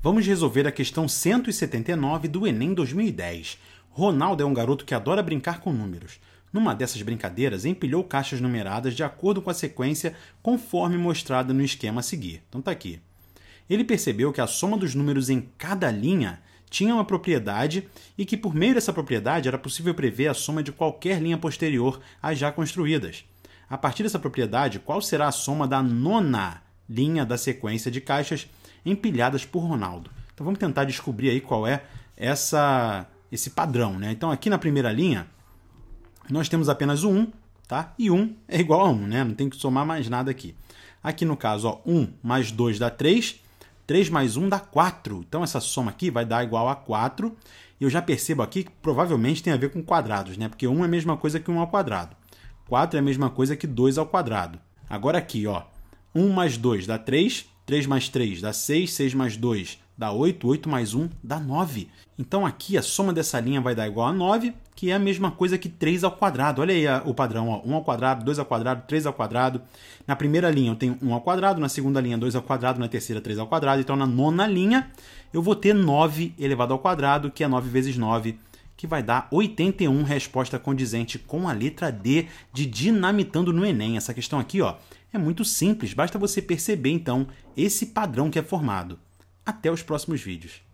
Vamos resolver a questão 179 do Enem 2010. Ronaldo é um garoto que adora brincar com números. Numa dessas brincadeiras, empilhou caixas numeradas de acordo com a sequência conforme mostrada no esquema a seguir. Então tá aqui. Ele percebeu que a soma dos números em cada linha tinha uma propriedade e que por meio dessa propriedade era possível prever a soma de qualquer linha posterior às já construídas. A partir dessa propriedade, qual será a soma da nona linha da sequência de caixas empilhadas por Ronaldo. Então vamos tentar descobrir aí qual é essa esse padrão, né? Então aqui na primeira linha nós temos apenas o 1, tá? E 1 é igual a 1, né? Não tem que somar mais nada aqui. Aqui no caso, ó, 1 mais 2 dá 3, 3 mais 1 dá 4. Então essa soma aqui vai dar igual a 4. E eu já percebo aqui que provavelmente tem a ver com quadrados, né? Porque 1 é a mesma coisa que 1 ao quadrado. 4 é a mesma coisa que 2 ao quadrado. Agora aqui, ó, 1 mais 2 dá 3, 3 mais 3 dá 6, 6 mais 2 dá 8, 8 mais 1 dá 9. Então aqui a soma dessa linha vai dar igual a 9, que é a mesma coisa que 3 ao quadrado. Olha aí o padrão, ó, 1 ao quadrado, 2 ao quadrado, 3 ao quadrado. Na primeira linha eu tenho 1 ao quadrado, na segunda linha 2 ao quadrado, na terceira 3 ao quadrado. Então na nona linha eu vou ter 9 elevado ao quadrado, que é 9 vezes 9, que vai dar 81 resposta condizente com a letra D de dinamitando no Enem. Essa questão aqui, ó, é muito simples, basta você perceber então esse padrão que é formado. Até os próximos vídeos.